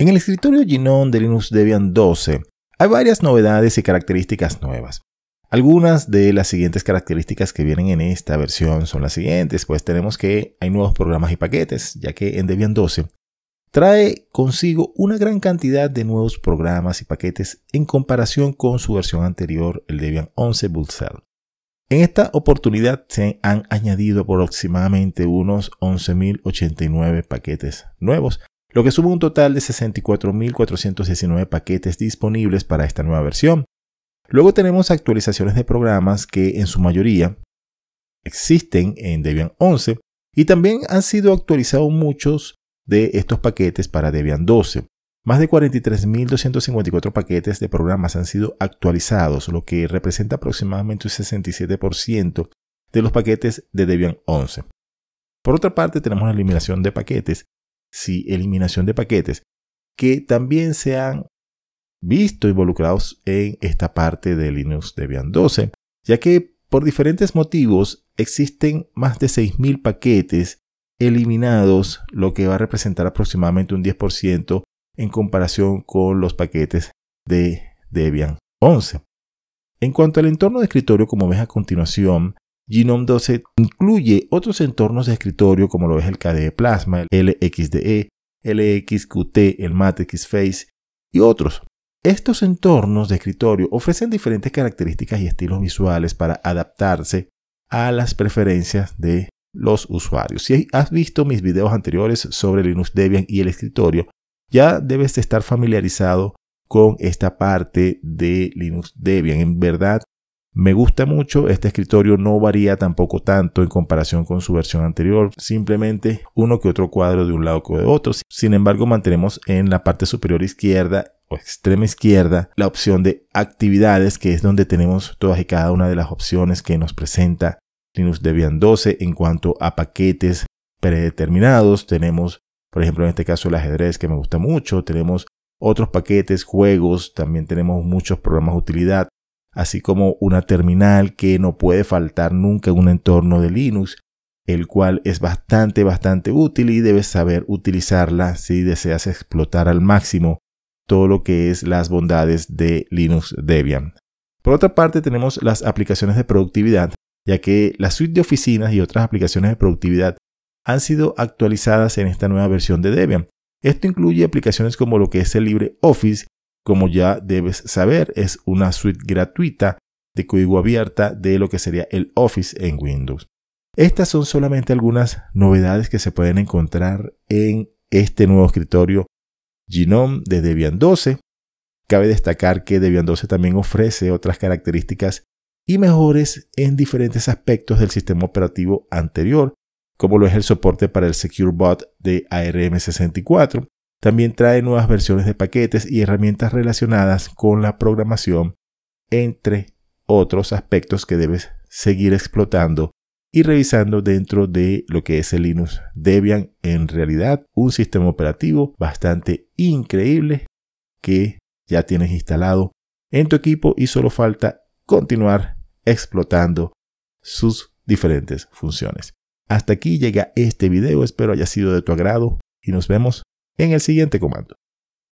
En el escritorio Gnome de Linux Debian 12 hay varias novedades y características nuevas. Algunas de las siguientes características que vienen en esta versión son las siguientes, pues tenemos que hay nuevos programas y paquetes, ya que en Debian 12 trae consigo una gran cantidad de nuevos programas y paquetes en comparación con su versión anterior, el Debian 11 Bullseye. En esta oportunidad se han añadido aproximadamente unos 11.089 paquetes nuevos, lo que suma un total de 64.419 paquetes disponibles para esta nueva versión. Luego tenemos actualizaciones de programas que en su mayoría existen en Debian 11 y también han sido actualizados muchos de estos paquetes para Debian 12. Más de 43.254 paquetes de programas han sido actualizados, lo que representa aproximadamente un 67% de los paquetes de Debian 11. Por otra parte, tenemos la eliminación de paquetes si eliminación de paquetes, que también se han visto involucrados en esta parte de Linux Debian 12, ya que por diferentes motivos existen más de 6.000 paquetes eliminados, lo que va a representar aproximadamente un 10% en comparación con los paquetes de Debian 11. En cuanto al entorno de escritorio, como ves a continuación, Genome 12 incluye otros entornos de escritorio como lo es el KDE Plasma, el LXDE, LXQT, el Face y otros. Estos entornos de escritorio ofrecen diferentes características y estilos visuales para adaptarse a las preferencias de los usuarios. Si has visto mis videos anteriores sobre Linux Debian y el escritorio, ya debes estar familiarizado con esta parte de Linux Debian. En verdad, me gusta mucho, este escritorio no varía tampoco tanto en comparación con su versión anterior, simplemente uno que otro cuadro de un lado que de otro. Sin embargo, mantenemos en la parte superior izquierda o extrema izquierda la opción de actividades, que es donde tenemos todas y cada una de las opciones que nos presenta Linux Debian 12 en cuanto a paquetes predeterminados. Tenemos, por ejemplo, en este caso el ajedrez que me gusta mucho, tenemos otros paquetes, juegos, también tenemos muchos programas de utilidad, así como una terminal que no puede faltar nunca en un entorno de Linux, el cual es bastante, bastante útil y debes saber utilizarla si deseas explotar al máximo todo lo que es las bondades de Linux Debian. Por otra parte, tenemos las aplicaciones de productividad, ya que la suite de oficinas y otras aplicaciones de productividad han sido actualizadas en esta nueva versión de Debian. Esto incluye aplicaciones como lo que es el LibreOffice, como ya debes saber, es una suite gratuita de código abierta de lo que sería el Office en Windows. Estas son solamente algunas novedades que se pueden encontrar en este nuevo escritorio Genome de Debian 12. Cabe destacar que Debian 12 también ofrece otras características y mejores en diferentes aspectos del sistema operativo anterior, como lo es el soporte para el SecureBot de ARM64, también trae nuevas versiones de paquetes y herramientas relacionadas con la programación, entre otros aspectos que debes seguir explotando y revisando dentro de lo que es el Linux Debian. En realidad, un sistema operativo bastante increíble que ya tienes instalado en tu equipo y solo falta continuar explotando sus diferentes funciones. Hasta aquí llega este video, espero haya sido de tu agrado y nos vemos en el siguiente comando.